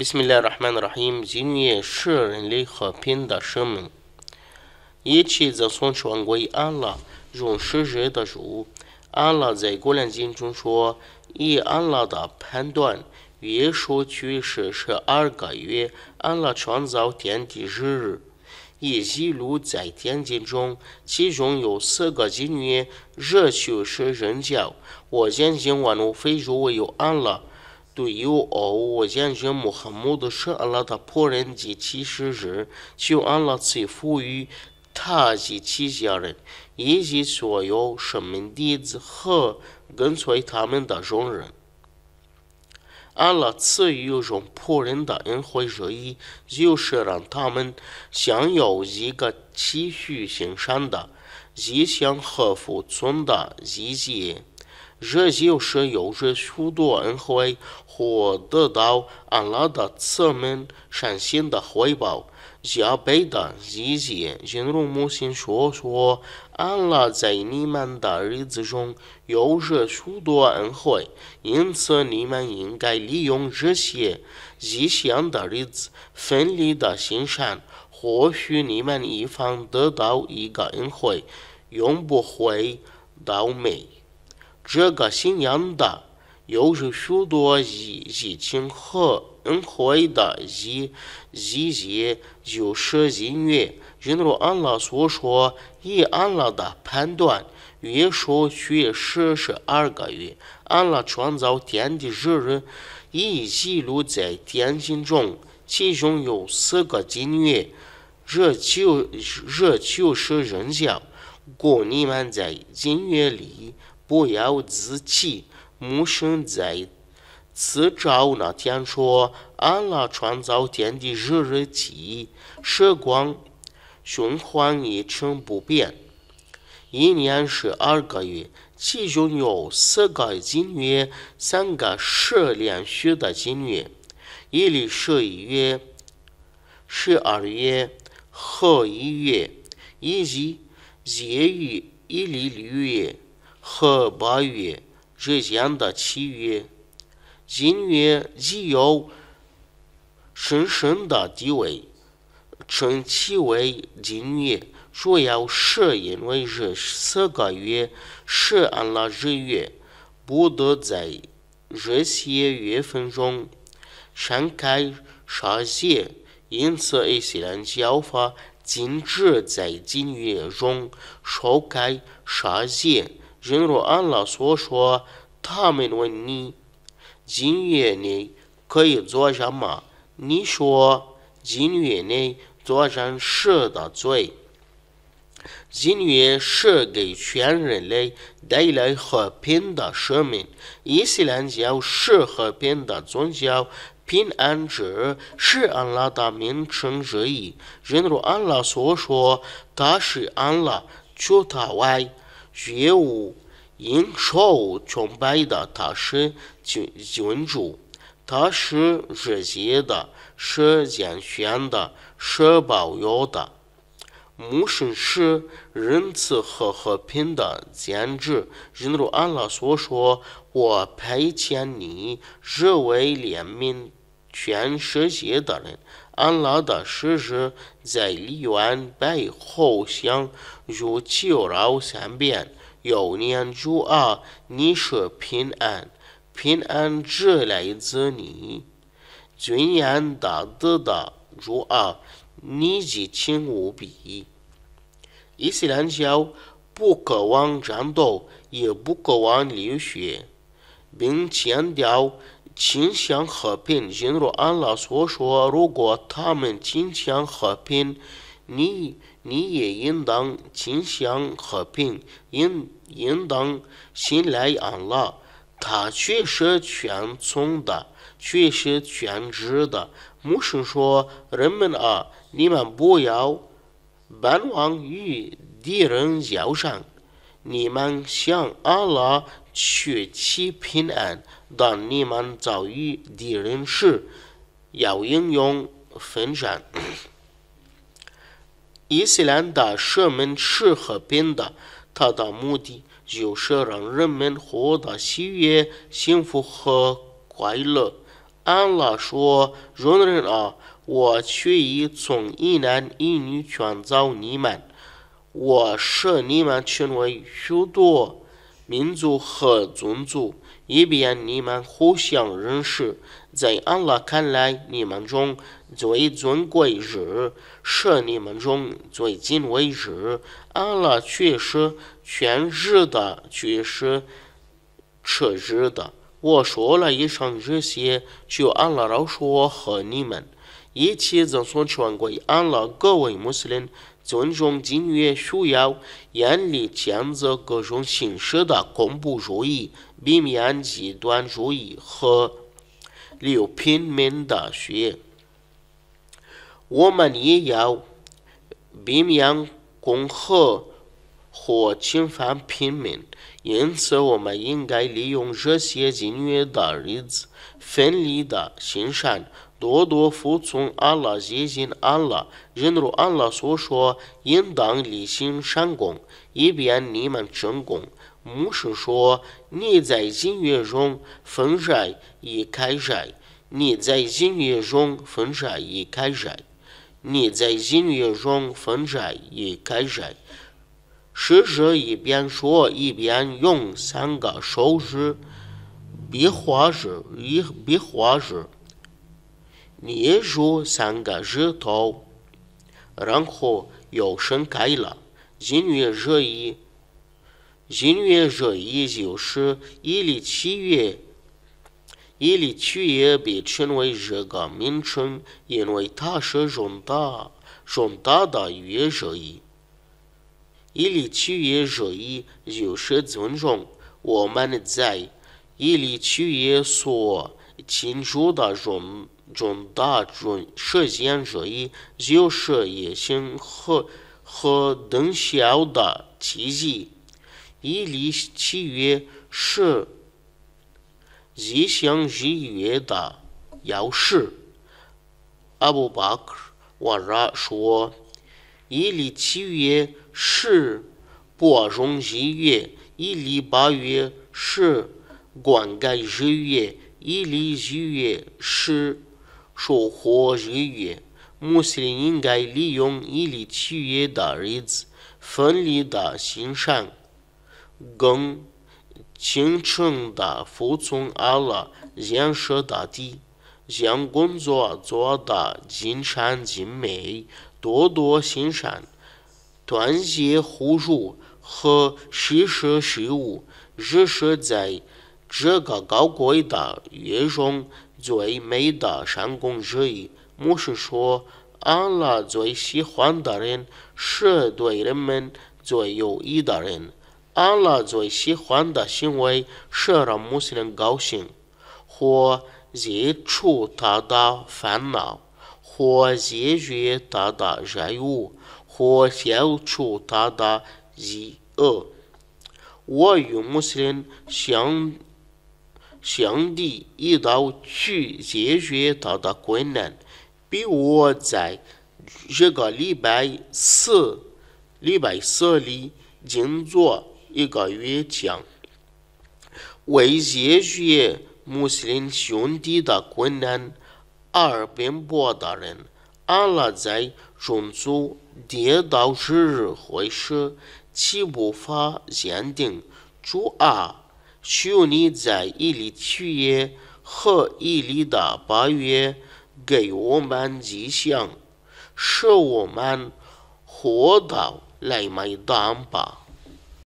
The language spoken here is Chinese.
b i s m i l l a h i r r a h m a n i r r a h i m 今夜是人类和平的生命。一切赞颂全归安拉，用世界的主。安拉在《古兰经》中说：“以安拉的判断，约束去世十二个月，安拉创造天地日日。”以记录在天经中，其中有四个经年，热修是人教。我见经万物非如为有安了。最我将军穆罕默德·沙阿拉达仆人及其时，就阿拉赐福于他及其家人，以及所有圣门弟子和跟随他们的众人。阿拉赐予众仆人的恩惠之意，就是让他们享有一个祈求行善的、吉祥和福尊的季节。这就是有着许多恩惠或得到安拉的慈悯、善心的回报、加倍的理解，请让母亲说说，安拉在你们的日子中有着许多恩惠，因此你们应该利用这些吉祥的日子，奋力的行善，或许你们一方得到一个恩惠，永不会倒霉。这个信仰的又是许多已已经和恩惠的意意义，就是音乐。正如安拉所说：“以安拉的判断，月数确实十二个月。”安拉创造天的日，已记录在天经中，其中有四个经月，这就这就是人教。光你们在经月里。不要自己穆生在辞朝那天说：“阿拉创造天地日历时光循环一成不变，一年十二个月，其中有四个金月，三个十连续的金月，一历十一月、十二月和一月以及其余一历六月。”和八月之间的七月，金月也有神圣的地位。称其为金月，主要是用为这四个月是按了日月，不得在这些月份中盛开杀戒。因此，一些人教法禁止在禁月中烧开杀戒。正如阿拉所说，他们问你，今夜你可以做什么？你说，今夜你做上十大罪。今夜是给全人类带来和平的生命，伊斯兰教是和平的宗教，平安之是阿拉的名称之一。正如阿拉所说，他是阿拉，就他外。绝无应受崇拜的他是君君主，他是世界的、是健全的、是保佑的，母圣是仁慈和和平的，简直正如阿拉所说：“我派遣你，只为怜悯全世界的人。”安拉的使者在乐园背后香，如寄到三遍，有念主啊，你说平安，平安只来自你。尊严大德的，主啊，你激情无比。伊斯兰教不渴望战斗，也不渴望流血。并强调。倾向和平，正如阿拉所说，如果他们倾向和平，你你也应当倾向和平，应应当信赖阿拉。他却是全村的，却是全知的。牧师说：“人们啊，你们不要，盼望与敌人交战，你们向阿拉。”血气平安，当你们遭遇敌人时，要英勇奋战。伊斯兰的社门是和平的，它的目的就是让人们获得喜悦、幸福和快乐。安拉说：“容人啊，我却已从一男一女创造你们，我使你们成为许多。”民族和种族，以便你们互相认识。在阿拉看来，你们中最尊贵日是你们中最近为止，阿拉却是全日的却是迟日的。我说了以上这些，就阿拉要说和你们一起赠送全国阿拉各位穆斯林。尊重音约需要严厉谴责各种形式的恐怖主义，避免极端主义和流平民的血。我们也要避免恐吓或侵犯平民，因此我们应该利用这些音约的日子，奋力地行善。多多服从阿拉，接近阿拉，正如阿拉所说，应当力行善功，以便你们成功。牧师说：“你在音乐中分斋已开始，你在音乐中分斋已开始，你在音乐中分斋已开始。”使者一边说，一边用三个手指比划着，比划着。你也说三个日头然后又盛开了音乐这一音乐这一就是伊利七月伊利七月被称为这个名称因为它是种大种大的月收益伊利七月收益就是尊重我们在伊利七月所听说的种重大准实现之一就是野心和和胆小的奇迹。一里七月是异想异月的钥匙。阿布巴克瓦拉说：“一犁七月是播种七月，一犁八月是灌溉七月，一犁一月是。”收获日月，穆斯林应该利用伊历七月的日子，奋力地行善，更虔诚地服从阿拉，建设大地，将工作做得尽善尽美，多多行善，团结互助和施舍食物，日是在这个高贵的月上。最的得闪之一。牧师说：“阿拉最喜欢的人是对人们最有益的人。阿拉最喜欢的行为是让母亲高兴，或解除他的烦恼，或解决他的债务，或消除他的饥饿。”我与母亲相。兄弟一道去解决他的困难，比我在这个礼拜四、礼拜四里静坐一个月强。为解决穆斯林兄弟的困难。阿尔滨巴的人阿拉在种族跌倒之时回事，起无法鉴定，初二。求你在伊利区月和伊利的八月给我们吉祥，使我们活到来买单吧。